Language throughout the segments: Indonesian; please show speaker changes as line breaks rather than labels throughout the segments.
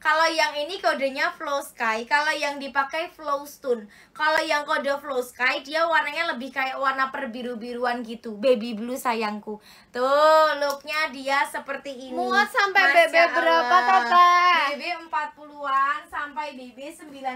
Kalau yang ini kodenya Flow Sky, kalau yang dipakai Flow Stone. Kalau yang kode Flow Sky dia warnanya lebih kayak warna perbiru-biruan gitu, baby blue sayangku. Tuh, looknya dia seperti ini. Muat sampai Masya BB Allah. berapa, Teteh? BB 40-an sampai BB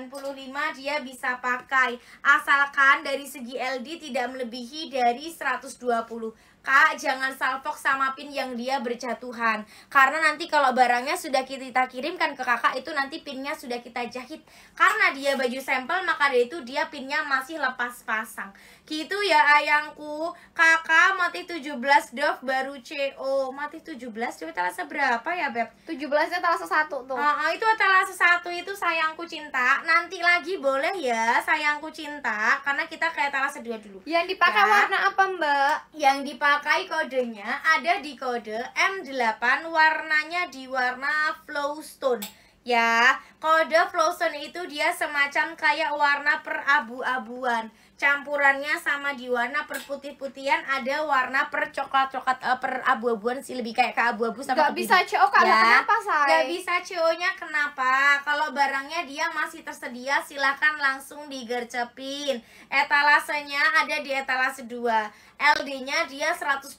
95 dia bisa pakai. Asalkan dari segi LD tidak melebihi dari 120 Kak, jangan salpok sama pin yang dia berjatuhan. Karena nanti kalau barangnya sudah kita kirimkan ke kakak itu nanti pinnya sudah kita jahit. Karena dia baju sampel maka dari itu dia pinnya masih lepas pasang. Gitu ya ayangku. Kakak mati 17 Dove baru CO. Mati 17 coba telasa berapa ya, Beb? 17-nya telasa 1 tuh. Uh, uh, itu telasa 1 itu sayangku cinta. Nanti lagi boleh ya sayangku cinta karena kita kayak telasa 2 dulu. Yang dipakai ya. warna apa, Mbak? Yang dipakai kodenya ada di kode M8 warnanya di warna flowstone ya kode flowstone itu dia semacam kayak warna perabu-abuan campurannya sama di warna perputih-putihan ada warna percoklat-coklat uh, eh, per abu-abuan sih lebih kayak ke abu-abu sama Gak bisa CO karena ya. kenapa say? Gak bisa CO-nya kenapa? Kalau barangnya dia masih tersedia silahkan langsung digercepin. Etalasenya ada di etalase 2. LD-nya dia 120,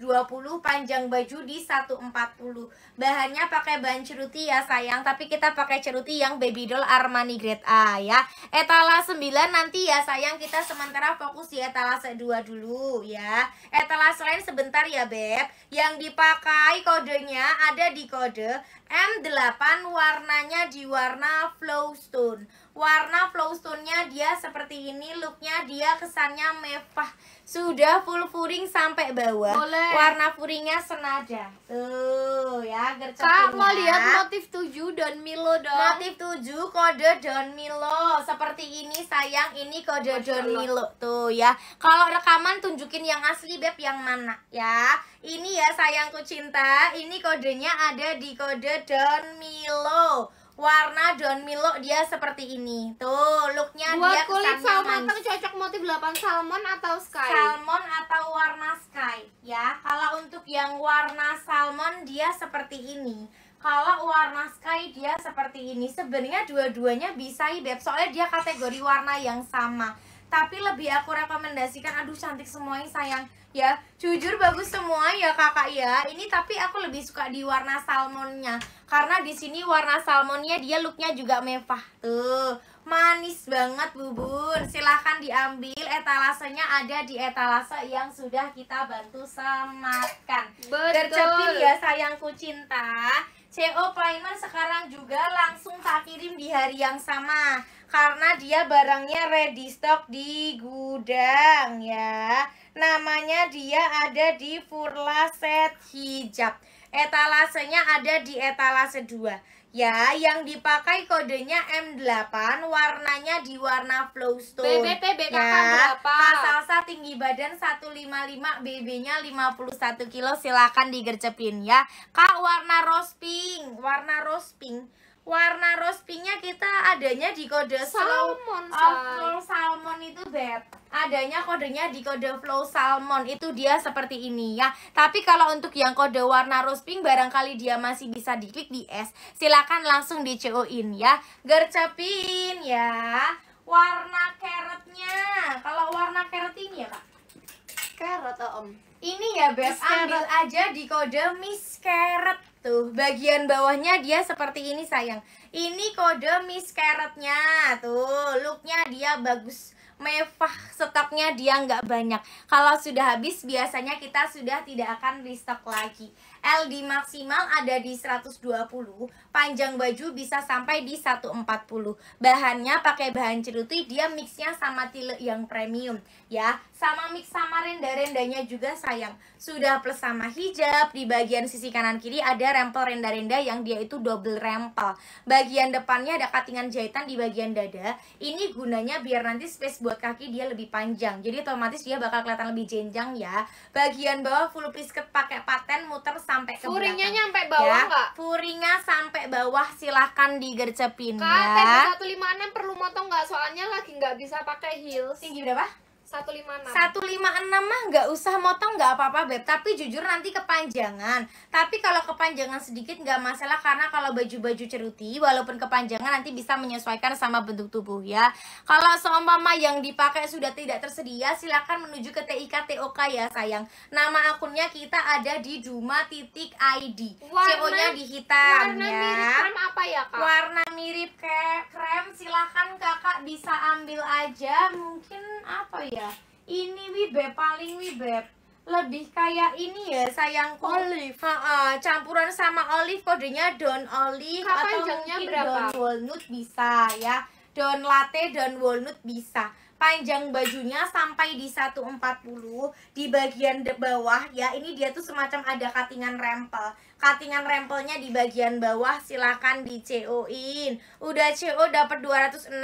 panjang baju di 140. Bahannya pakai bahan ceruti ya sayang, tapi kita pakai ceruti yang baby doll Armani grade A ya. Etalase 9 nanti ya sayang kita sementara Sarah fokus di etalase 2 dulu ya. Etalase lain sebentar ya Beb. Yang dipakai kodenya ada di kode M8 warnanya di warna flowstone warna flowstone-nya dia seperti ini looknya dia kesannya mewah sudah full furing sampai bawah Boleh. warna furingnya senada tuh ya gercep mau lihat motif 7 dan Milo dong motif 7 kode Don Milo seperti ini sayang ini kode Masya Don Milo tuh ya kalau rekaman tunjukin yang asli beb yang mana ya ini ya sayangku cinta ini kodenya ada di kode Don Milo warna daun milo dia seperti ini tuh looknya Buat dia kulit salmon kan cocok motif 8 salmon atau sky salmon atau warna sky ya kalau untuk yang warna salmon dia seperti ini kalau warna sky dia seperti ini sebenarnya dua-duanya bisa ya soalnya dia kategori warna yang sama tapi lebih aku rekomendasikan aduh cantik semua yang sayang ya jujur bagus semua ya kakak ya ini tapi aku lebih suka di warna salmonnya karena di sini warna salmonnya dia looknya juga mewah tuh manis banget bubur silahkan diambil etalasenya ada di etalase yang sudah kita bantu sematkan Betul. ya sayangku cinta CO Primer sekarang juga langsung tak kirim di hari yang sama karena dia barangnya ready stock di gudang ya. Namanya dia ada di Furla Set Hijab. Etalasenya ada di etalase 2. Ya, yang dipakai kodenya M8, warnanya di warna flowstone. BBP BKK ya, berapa? Kak Salsa tinggi badan 155, BB-nya 51 kilo, silakan digercepin ya. Kak warna rose pink, warna rose pink warna roast kita adanya di kode salmon ah, flow salmon itu bet adanya kodenya di kode flow salmon itu dia seperti ini ya tapi kalau untuk yang kode warna rose barangkali dia masih bisa diklik di S silakan langsung di CO in ya gercepin ya warna carrotnya kalau warna carrot ini ya kak carrot oh, om ini ya bet ambil aja di kode miss carrot Tuh, gitu. bagian bawahnya dia seperti ini sayang. Ini kode Miss Tuh, looknya dia bagus. Mewah, stoknya dia nggak banyak. Kalau sudah habis, biasanya kita sudah tidak akan restock lagi. L di maksimal ada di 120, panjang baju bisa sampai di 140. Bahannya pakai bahan ceruti, dia mixnya sama tile yang premium ya. Sama mix sama renda-rendanya juga sayang. Sudah plus sama hijab, di bagian sisi kanan kiri ada rempel renda-renda yang dia itu double rempel. Bagian depannya ada katingan jahitan di bagian dada. Ini gunanya biar nanti space buat kaki dia lebih panjang. Jadi otomatis dia bakal kelihatan lebih jenjang ya. Bagian bawah full please pakai paten muter sama sampai ke Furingnya belakang. nyampe bawah ya. nggak? Furingnya sampai bawah silahkan digercepin Kak, ya. Kak, 156 perlu motong nggak? Soalnya lagi nggak bisa pakai heels. Tinggi berapa? 156 156 mah nggak usah motong nggak apa-apa Beb Tapi jujur nanti kepanjangan Tapi kalau kepanjangan sedikit nggak masalah Karena kalau baju-baju ceruti Walaupun kepanjangan nanti bisa menyesuaikan sama bentuk tubuh ya Kalau seumpama yang dipakai sudah tidak tersedia Silahkan menuju ke TIK TOK ya sayang Nama akunnya kita ada di Duma titik ID CO-nya di hitam warna ya Warna mirip krem apa ya kak? Warna mirip kayak krem Silahkan kakak bisa ambil aja Mungkin apa ya Iya. ini wibe paling wibe lebih kayak ini ya sayang oh. olive ha, -ha, campuran sama olive kodenya don olive Kapan atau mungkin berapa? don walnut bisa ya don latte don walnut bisa panjang bajunya sampai di 140 di bagian bawah ya ini dia tuh semacam ada katingan rempel katingan rempelnya di bagian bawah silahkan di CO in udah CO dapat 206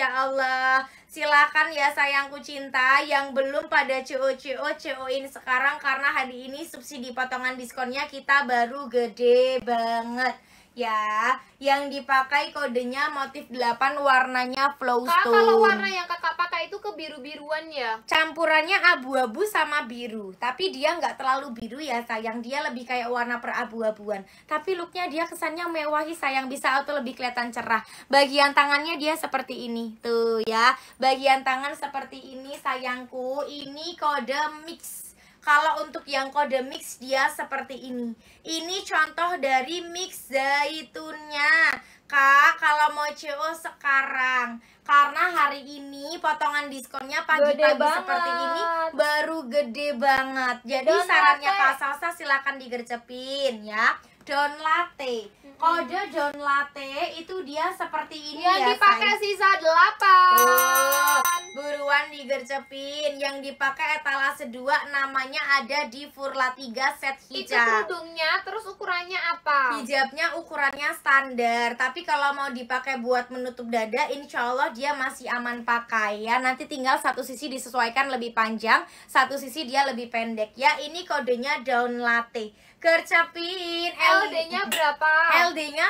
ya Allah silahkan ya sayangku cinta yang belum pada CO CO CO in sekarang karena hari ini subsidi potongan diskonnya kita baru gede banget ya yang dipakai kodenya motif 8 warnanya flow Kak, kalau warna yang kakak pakai itu kebiru-biruan ya? Campurannya abu-abu sama biru Tapi dia nggak terlalu biru ya sayang Dia lebih kayak warna perabu-abuan Tapi looknya dia kesannya mewahi sayang Bisa auto lebih kelihatan cerah Bagian tangannya dia seperti ini Tuh ya Bagian tangan seperti ini sayangku Ini kode mix kalau untuk yang kode mix dia seperti ini. Ini contoh dari mix zaitunnya. Kak, kalau mau CO sekarang karena hari ini potongan diskonnya pagi-pagi seperti ini baru gede banget. Jadi sarannya Kak Salsa silahkan digercepin ya. Don latte. Kode Don latte itu dia seperti ini yang ya. Yang dipakai sisa 8. oh buruan digercepin yang dipakai etalase 2 namanya ada di furla 3 set hijab itu kerudungnya terus ukurannya apa hijabnya ukurannya standar tapi kalau mau dipakai buat menutup dada insya Allah dia masih aman pakai ya nanti tinggal satu sisi disesuaikan lebih panjang satu sisi dia lebih pendek ya ini kodenya down latte gercepin L LD-nya berapa? LD-nya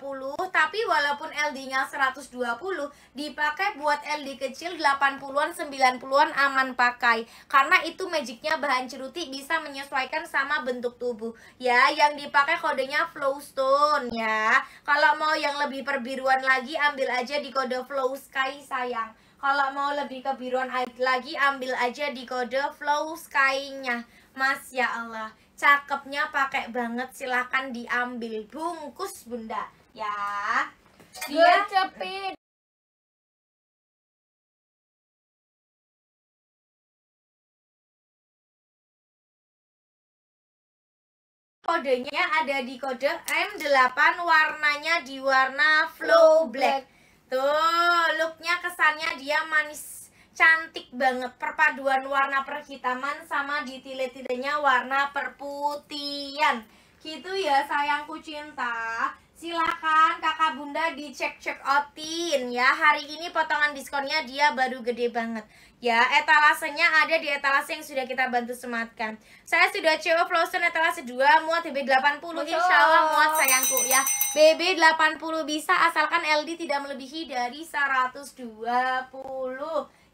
120, tapi walaupun LD-nya 120 dipakai buat LD kecil 80-an 90-an aman pakai. Karena itu magicnya bahan ceruti bisa menyesuaikan sama bentuk tubuh. Ya, yang dipakai kodenya Flowstone ya. Kalau mau yang lebih perbiruan lagi ambil aja di kode Flow Sky sayang. Kalau mau lebih kebiruan lagi ambil aja di kode Flow Sky-nya. Mas ya Allah, cakepnya pakai banget silahkan diambil bungkus bunda ya. Dia cepet. Kodenya ada di kode M8 warnanya di warna flow black. Tuh, looknya kesannya dia manis cantik banget perpaduan warna perhitaman sama ditilit tilenya warna perputian, gitu ya sayangku cinta silakan kakak bunda dicek cek outin ya hari ini potongan diskonnya dia baru gede banget ya etalasenya ada di etalase yang sudah kita bantu sematkan saya sudah coba frozen etalase 2 muat BB80 insya Allah muat sayangku ya BB80 bisa asalkan LD tidak melebihi dari 120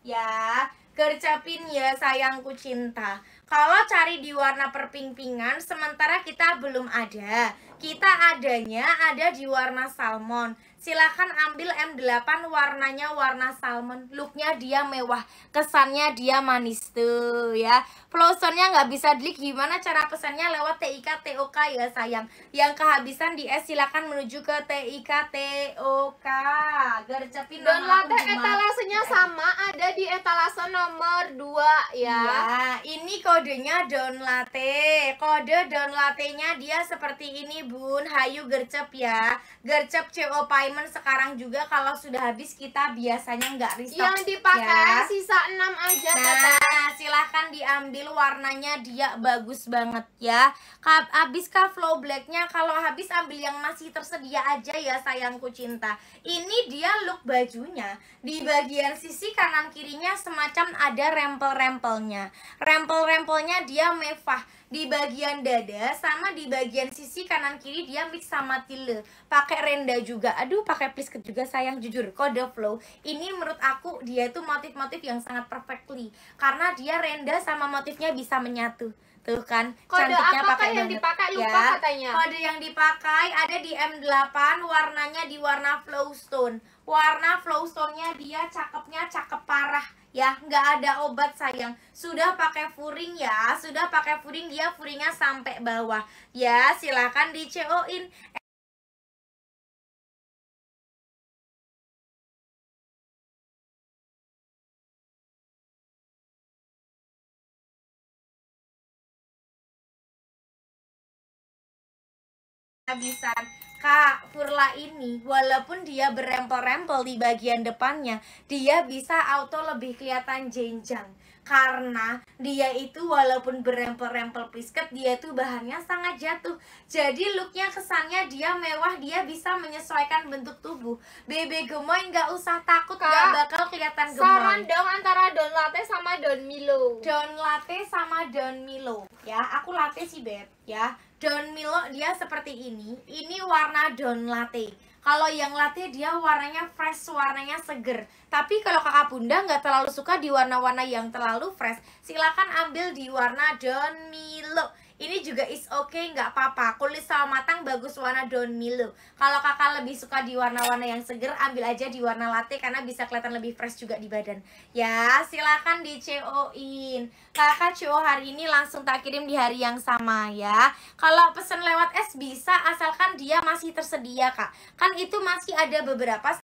ya gercepin ya sayangku cinta kalau cari di warna perpingpingan, sementara kita belum ada kita adanya ada di warna salmon. Silahkan ambil M8 warnanya warna salmon. Looknya dia mewah, kesannya dia manis tuh ya. Flowsonnya nggak bisa delik, gimana cara pesannya lewat TIK TOK ya sayang. Yang kehabisan di S silahkan menuju ke TIK TOK. Gercepin Dan lada etalasenya sama ada di etalase nomor 2 ya. Ya, ini kodenya Don Latte. Kode Don Latte-nya dia seperti ini Bun. Hayu gercep ya. Gercep CO payment sekarang juga kalau sudah habis kita biasanya nggak restock. Yang dipakai ya. sisa 6 aja. Nah, tata. silahkan diambil warnanya dia bagus banget ya habis kah flow blacknya kalau habis ambil yang masih tersedia aja ya sayangku cinta ini dia look bajunya di bagian sisi kanan kirinya semacam ada rempel-rempelnya rempel-rempelnya dia mewah di bagian dada sama di bagian sisi kanan kiri dia mix sama tile pakai renda juga aduh pakai plisket juga sayang jujur kode flow ini menurut aku dia itu motif-motif yang sangat perfectly karena dia renda sama motifnya bisa menyatu tuh kan kode cantiknya apa pakai yang dipakai ya, lupa ya. katanya kode yang dipakai ada di M8 warnanya di warna flowstone warna flowstone-nya dia cakepnya cakep parah ya nggak ada obat sayang sudah pakai furing ya sudah pakai furing dia furingnya sampai bawah ya silahkan di CO in kehabisan Kak Furla ini walaupun dia berempel-rempel di bagian depannya dia bisa auto lebih kelihatan jenjang karena dia itu walaupun berempel-rempel pisket dia itu bahannya sangat jatuh jadi looknya kesannya dia mewah dia bisa menyesuaikan bentuk tubuh bebe gemoy nggak usah takut nggak bakal kelihatan gemoy saran dong antara don latte sama don milo don latte sama don milo ya aku latte sih beb ya daun Milo dia seperti ini. Ini warna daun latte. Kalau yang latte dia warnanya fresh, warnanya seger. Tapi kalau kakak bunda nggak terlalu suka di warna-warna yang terlalu fresh, silakan ambil di warna daun Milo juga is okay, nggak apa-apa. Kulit sawo matang bagus warna daun Milo Kalau kakak lebih suka di warna-warna yang seger, ambil aja di warna latte karena bisa kelihatan lebih fresh juga di badan. Ya, silakan di CO-in. Kakak CO hari ini langsung tak kirim di hari yang sama ya. Kalau pesen lewat S bisa asalkan dia masih tersedia, Kak. Kan itu masih ada beberapa